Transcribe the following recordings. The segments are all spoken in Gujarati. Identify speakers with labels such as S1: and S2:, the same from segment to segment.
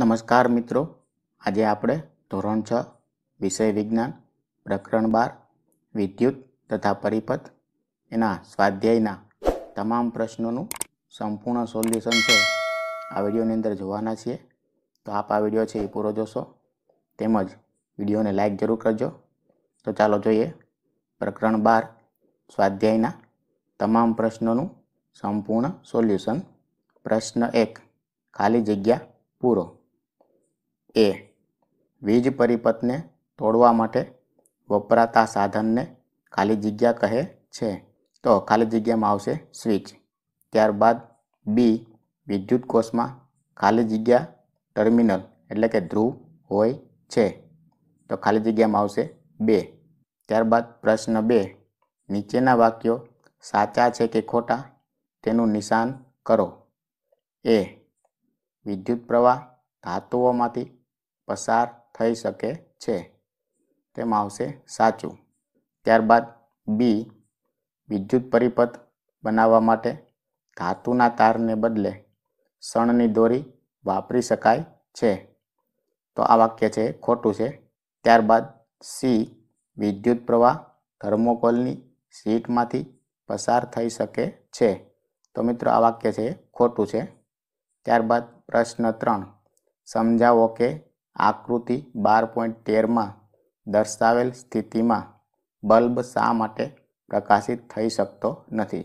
S1: નમસ્કાર મિત્રો આજે આપણે ધોરણ છ વિષય વિજ્ઞાન પ્રકરણ બાર વિદ્યુત તથા પરિપથ એના સ્વાધ્યાયના તમામ પ્રશ્નોનું સંપૂર્ણ સોલ્યુશન છે આ વિડીયોની અંદર જોવાના છીએ તો આપ આ વિડીયો છે એ પૂરો જોશો તેમજ વિડીયોને લાઇક જરૂર કરજો તો ચાલો જોઈએ પ્રકરણ બાર સ્વાધ્યાયના તમામ પ્રશ્નોનું સંપૂર્ણ સોલ્યુશન પ્રશ્ન એક ખાલી જગ્યા પૂરો એ વીજ પરિપથને તોડવા માટે વપરાતા સાધનને ખાલી જગ્યા કહે છે તો ખાલી જગ્યામાં આવશે સ્વિચ ત્યારબાદ બી વિદ્યુત કોષમાં ખાલી જગ્યા ટર્મિનલ એટલે કે ધ્રુવ હોય છે તો ખાલી જગ્યામાં આવશે બે ત્યારબાદ પ્રશ્ન બે નીચેના વાક્યો સાચા છે કે ખોટા તેનું નિશાન કરો એ વિદ્યુત પ્રવાહ ધાતુઓમાંથી પસાર થઈ શકે છે તેમાં આવશે સાચું ત્યારબાદ બી વિદ્યુત પરિપથ બનાવવા માટે ધાતુના તારને બદલે શણની દોરી વાપરી શકાય છે તો આ વાક્ય છે ખોટું છે ત્યારબાદ સી વિદ્યુત પ્રવાહ ધર્મોકોલની સીટમાંથી પસાર થઈ શકે છે તો મિત્રો આ વાક્ય છે ખોટું છે ત્યારબાદ પ્રશ્ન ત્રણ સમજાવો કે આકૃતિ બાર પોઈન્ટ તેરમાં દર્શાવેલ સ્થિતિમાં બલ્બ શા માટે પ્રકાશિત થઈ શકતો નથી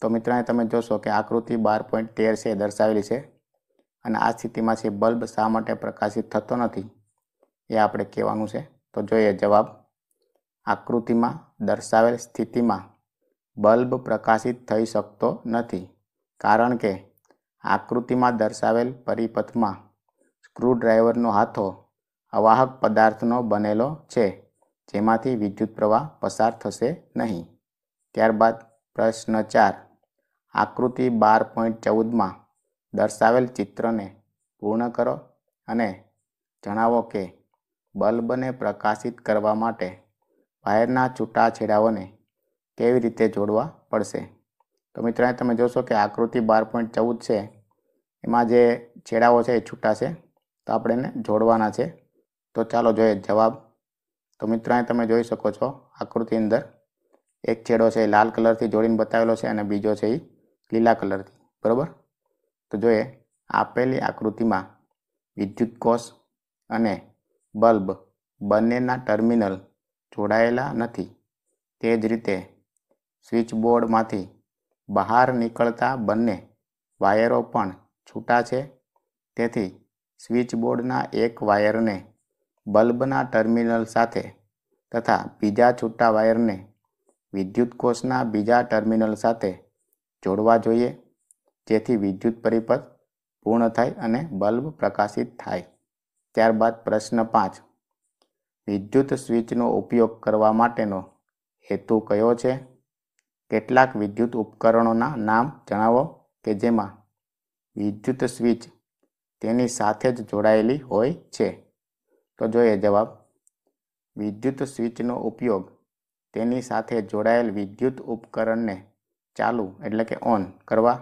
S1: તો મિત્રોને તમે જોશો કે આકૃતિ બાર પોઈન્ટ તેર છે દર્શાવેલી છે અને આ સ્થિતિમાં છે બલ્બ શા માટે પ્રકાશિત થતો નથી એ આપણે કહેવાનું છે તો જોઈએ જવાબ આકૃતિમાં દર્શાવેલ સ્થિતિમાં બલ્બ પ્રકાશિત થઈ શકતો નથી કારણ કે આકૃતિમાં દર્શાવેલ પરિપથમાં સ્ક્રૂડ્રાઈવરનો હાથો અવાહક પદાર્થનો બનેલો છે જેમાંથી વિદ્યુત પ્રવાહ પસાર થશે નહીં ત્યારબાદ પ્રશ્ન ચાર આકૃતિ બાર પોઈન્ટ ચૌદમાં દર્શાવેલ ચિત્રને પૂર્ણ કરો અને જણાવો કે બલ્બને પ્રકાશિત કરવા માટે વાયરના છૂટાછેડાઓને કેવી રીતે જોડવા પડશે તો મિત્રો તમે જોશો કે આકૃતિ બાર પોઈન્ટ ચૌદ છે એમાં જે છેડાઓ છે એ છૂટા છે તો આપણે એને જોડવાના છે તો ચાલો જોઈએ જવાબ તો મિત્રો અહીં તમે જોઈ શકો છો આકૃતિ અંદર એક છેડો છે એ લાલ કલરથી જોડીને બતાવેલો છે અને બીજો છે એ લીલા કલરથી બરાબર તો જોઈએ આપેલી આકૃતિમાં વિદ્યુત કોષ અને બલ્બ બંનેના ટર્મિનલ જોડાયેલા નથી તે જ રીતે સ્વિચબોર્ડમાંથી બહાર નીકળતા બંને વાયરો પણ છૂટા છે તેથી સ્વિચબોર્ડના એક વાયરને બલ્બના ટર્મિનલ સાથે તથા બીજા છૂટા વાયરને વિદ્યુત કોષના બીજા ટર્મિનલ સાથે જોડવા જોઈએ જેથી વિદ્યુત પરિપથ પૂર્ણ થાય અને બલ્બ પ્રકાશિત થાય ત્યારબાદ પ્રશ્ન પાંચ વિદ્યુત સ્વિચનો ઉપયોગ કરવા માટેનો હેતુ કયો છે કેટલાક વિદ્યુત ઉપકરણોના નામ જણાવો કે જેમાં વિદ્યુત સ્વિચ તેની સાથે જ જોડાયેલી હોય છે તો જોઈએ જવાબ વિદ્યુત સ્વિચનો ઉપયોગ તેની સાથે જોડાયેલ વિદ્યુત ઉપકરણને ચાલુ એટલે કે ઓન કરવા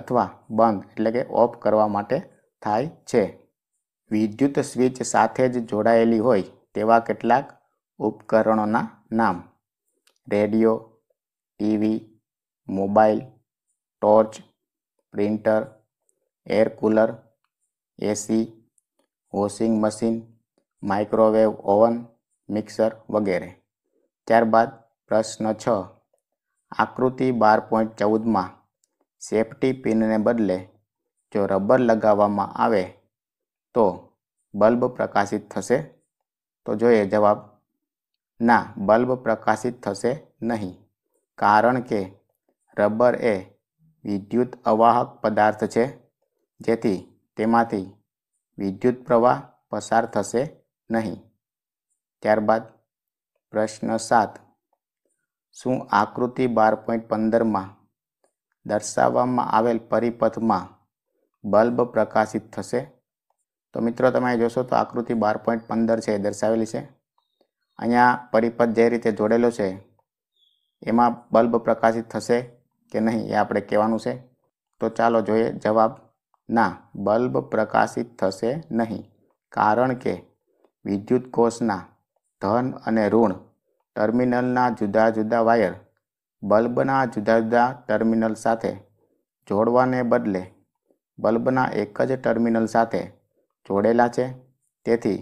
S1: અથવા બંધ એટલે કે ઓફ કરવા માટે થાય છે વિદ્યુત સ્વિચ સાથે જ જોડાયેલી હોય તેવા કેટલાક ઉપકરણોના નામ radio TV mobile torch printer air cooler AC washing machine microwave oven mixer વગેરે ત્યારબાદ પ્રશ્ન છ આકૃતિ બાર પોઈન્ટ ચૌદમાં સેફટી પિનને બદલે જો રબર લગાવવામાં આવે તો બલ્બ પ્રકાશિત થશે તો જોઈએ જવાબ ના બલ્બ પ્રકાશિત થશે નહીં કારણ કે રબર એ વિદ્યુત અવાહક પદાર્થ છે જેથી તેમાંથી વિદ્યુત પ્રવાહ પસાર થશે નહીં ત્યારબાદ પ્રશ્ન સાત શું આકૃતિ બાર પોઈન્ટ પંદરમાં દર્શાવવામાં આવેલ પરિપથમાં બલ્બ પ્રકાશિત થશે તો મિત્રો તમે જોશો તો આકૃતિ બાર પોઈન્ટ પંદર છે દર્શાવેલી છે અહીંયા પરિપથ જે રીતે જોડેલો છે એમાં બલ્બ પ્રકાશિત થશે કે નહીં એ આપણે કહેવાનું છે તો ચાલો જોઈએ જવાબ ના બલ્બ પ્રકાશિત થશે નહીં કારણ કે વિદ્યુત કોષના ધન અને ઋણ ટર્મિનલના જુદા જુદા વાયર બલ્બના જુદા જુદા ટર્મિનલ સાથે જોડવાને બદલે બલ્બના એક જ ટર્મિનલ સાથે જોડેલા છે તેથી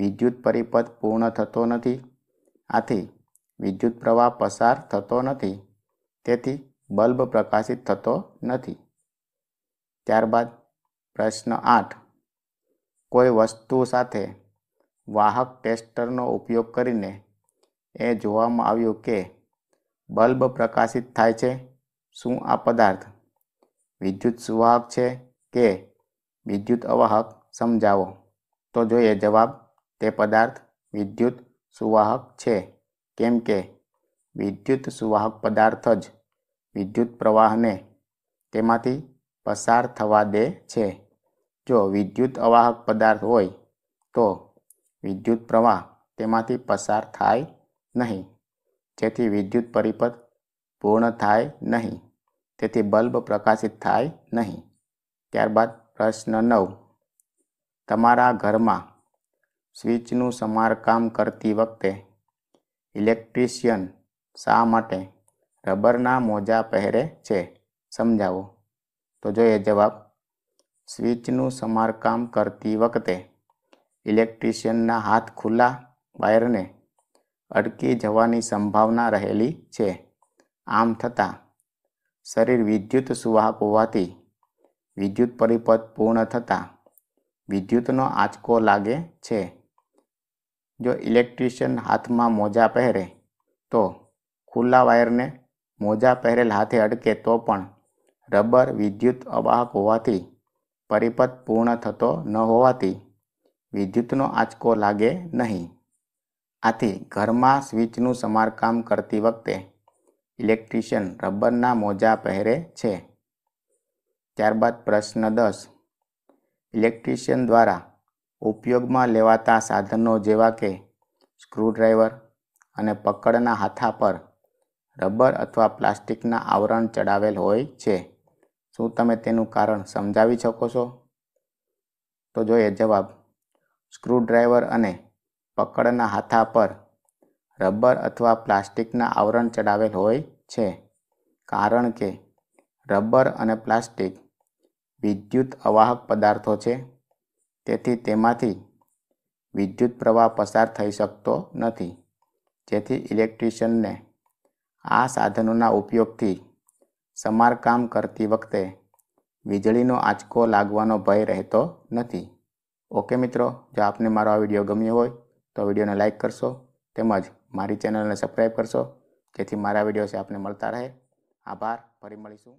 S1: વિદ્યુત પરિપથ પૂર્ણ થતો નથી આથી વિદ્યુત પ્રવાહ પસાર થતો નથી તેથી બલ્બ પ્રકાશિત થતો નથી ત્યારબાદ પ્રશ્ન આઠ કોઈ વસ્તુ સાથે વાહક ટેસ્ટરનો ઉપયોગ કરીને એ જોવામાં આવ્યું કે બલ્બ પ્રકાશિત થાય છે શું આ પદાર્થ વિદ્યુત સુવાહક છે કે વિદ્યુત અવાહક સમજાવો તો જોઈએ જવાબ તે પદાર્થ વિદ્યુત સુવાહક છે કેમ કે વિદ્યુત સુવાહક પદાર્થ જ વિદ્યુત પ્રવાહને તેમાંથી પસાર થવા દે છે જો વિદ્યુત અવાહક પદાર્થ હોય તો વિદ્યુત પ્રવાહ તેમાંથી પસાર થાય નહીં જેથી વિદ્યુત પરિપથ પૂર્ણ થાય નહીં તેથી બલ્બ પ્રકાશિત થાય નહીં ત્યારબાદ પ્રશ્ન નવ તમારા ઘરમાં સ્વિચનું સમારકામ કરતી વખતે ઇલેક્ટ્રિશિયન શા માટે રબરના મોજા પહેરે છે સમજાવો તો જોઈએ જવાબ સ્વિચનું સમારકામ કરતી વખતે ઇલેક્ટ્રિશિયનના હાથ ખુલ્લા વાયરને અટકી જવાની સંભાવના રહેલી છે આમ થતાં શરીર વિદ્યુત સુવાહક હોવાથી વિદ્યુત પરિપથ પૂર્ણ થતાં વિદ્યુતનો આંચકો લાગે છે જો ઇલેક્ટ્રિશિયન હાથમાં મોજા પહેરે તો ખુલ્લા વાયરને મોજા પહેરેલ હાથે અડકે તો પણ રબર વિદ્યુત અવાહક હોવાથી પરિપથ પૂર્ણ થતો ન હોવાથી વિદ્યુતનો આંચકો લાગે નહીં આથી ઘરમાં સ્વિચનું સમારકામ કરતી વખતે ઇલેક્ટ્રિશિયન રબરના મોજા પહેરે છે ત્યારબાદ પ્રશ્ન દસ ઇલેક્ટ્રિશિયન દ્વારા ઉપયોગમાં લેવાતા સાધનો જેવા કે સ્ક્રૂડ્રાઈવર અને પકડના હાથા પર રબર અથવા પ્લાસ્ટિકના આવરણ ચડાવેલ હોય છે શું તમે તેનું કારણ સમજાવી શકો છો તો જોઈએ જવાબ સ્ક્રૂડ્રાઈવર અને પકડના હાથા પર રબર અથવા પ્લાસ્ટિકના આવરણ ચડાવેલ હોય છે કારણ કે રબર અને પ્લાસ્ટિક વિદ્યુત અવાહક પદાર્થો છે તેથી તેમાંથી વિદ્યુત પ્રવાહ પસાર થઈ શકતો નથી જેથી ઇલેક્ટ્રિશિયનને આ સાધનોના ઉપયોગથી સમારકામ કરતી વખતે વીજળીનો આંચકો લાગવાનો ભય રહેતો નથી ઓકે મિત્રો જો આપને મારો આ વિડીયો ગમ્યો હોય તો વિડીયોને લાઇક કરશો તેમજ મારી ચેનલને સબસ્ક્રાઈબ કરશો જેથી મારા વિડીયો છે આપને મળતા રહે આભાર ફરી મળીશું